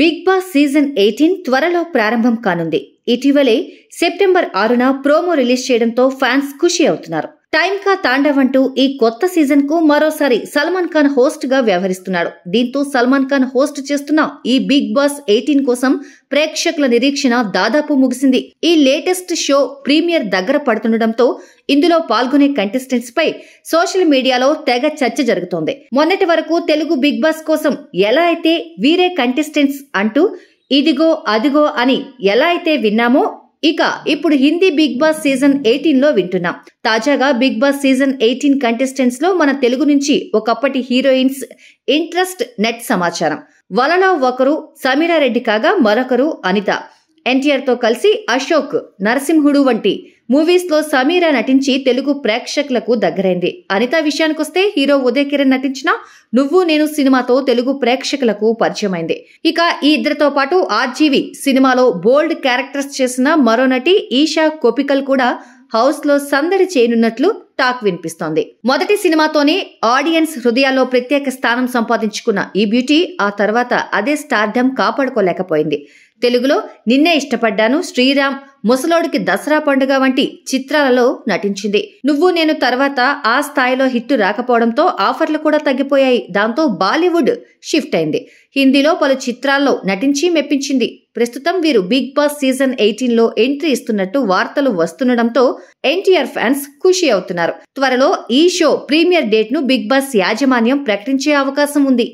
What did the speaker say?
big Boss season eighteen త్వరలో ప్రారంభం కానుంది ఇటీవలే సెప్టెంబర్ ఆరున ప్రోమో రిలీజ్ చేయడంతో ఫ్యాన్స్ ఖుషి అవుతున్నారు టైం కా తాండవంటూ ఈ కొత్త సీజన్ కు మరోసారి సల్మాన్ ఖాన్ హోస్ట్ గా వ్యవహరిస్తున్నాడు దీంతో సల్మాన్ ఖాన్ హోస్ట్ చేస్తున్న ఈ బిగ్ బాస్ ఎయిటీన్ కోసం ప్రేక్షకుల నిరీక్షణ దాదాపు ముగిసింది ఈ లేటెస్ట్ షో ప్రీమియర్ దగ్గర పడుతుండటంతో ఇందులో పాల్గొనే కంటెస్టెంట్స్ పై సోషల్ మీడియాలో తెగ చర్చ జరుగుతోంది మొన్నటి వరకు తెలుగు బిగ్ బాస్ కోసం ఎలా అయితే వీరే కంటెస్టెంట్స్ అంటూ ఇదిగో అదిగో అని ఎలా అయితే విన్నామో ఇక ఇప్పుడు Hindi Bigg Boss season eighteen లో వింటున్నాం తాజాగా Bigg Boss season eighteen contestants లో మన తెలుగు నుంచి ఒకప్పటి హీరోయిన్స్ ఇంట్రెస్ట్ నెట్ సమాచారం వలలో ఒకరు సమీరారెడ్డి కాగా మరొకరు అనిత ఎన్టీఆర్తో కలిసి అశోక్ నరసింహుడు వంటి మూవీస్లో సమీరా నటించి తెలుగు ప్రేక్షకులకు దగ్గరైంది అనిత విషయానికొస్తే హీరో ఉదయ్ కిరణ్ నటించిన నువ్వు నేను సినిమాతో తెలుగు ప్రేక్షకులకు పరిచయమైంది ఇక ఈ ఇద్దరితో పాటు ఆర్జీవి సినిమాలో బోల్డ్ క్యారెక్టర్స్ చేసిన మరో నటి ఈషా కోపికల్ కూడా హౌస్ లో సందడి చేయనున్నట్లు టాక్ వినిపిస్తోంది మొదటి సినిమాతోనే ఆడియన్స్ హృదయాల్లో ప్రత్యేక స్థానం సంపాదించుకున్న ఈ బ్యూటీ ఆ తర్వాత అదే స్టార్డమ్ కాపాడుకోలేకపోయింది తెలుగులో నిన్నే ఇష్టపడ్డాను శ్రీరామ్ ముసలోడికి దసరా పండుగ వంటి చిత్రాలలో నటించింది నువ్వు నేను తర్వాత ఆ స్థాయిలో హిట్ రాకపోవడంతో ఆఫర్లు కూడా తగ్గిపోయాయి దాంతో బాలీవుడ్ షిఫ్ట్ అయింది హిందీలో పలు చిత్రాల్లో నటించి మెప్పించింది ప్రస్తుతం వీరు బిగ్ బాస్ సీజన్ ఎయిటీన్ లో ఎంట్రీ ఇస్తున్నట్టు వార్తలు వస్తుండటంతో ఎన్టీఆర్ ఫ్యాన్స్ ఖుషి అవుతున్నారు త్వరలో ఈ షో ప్రీమియర్ డేట్ ను బిగ్ బాస్ యాజమాన్యం ప్రకటించే అవకాశం ఉంది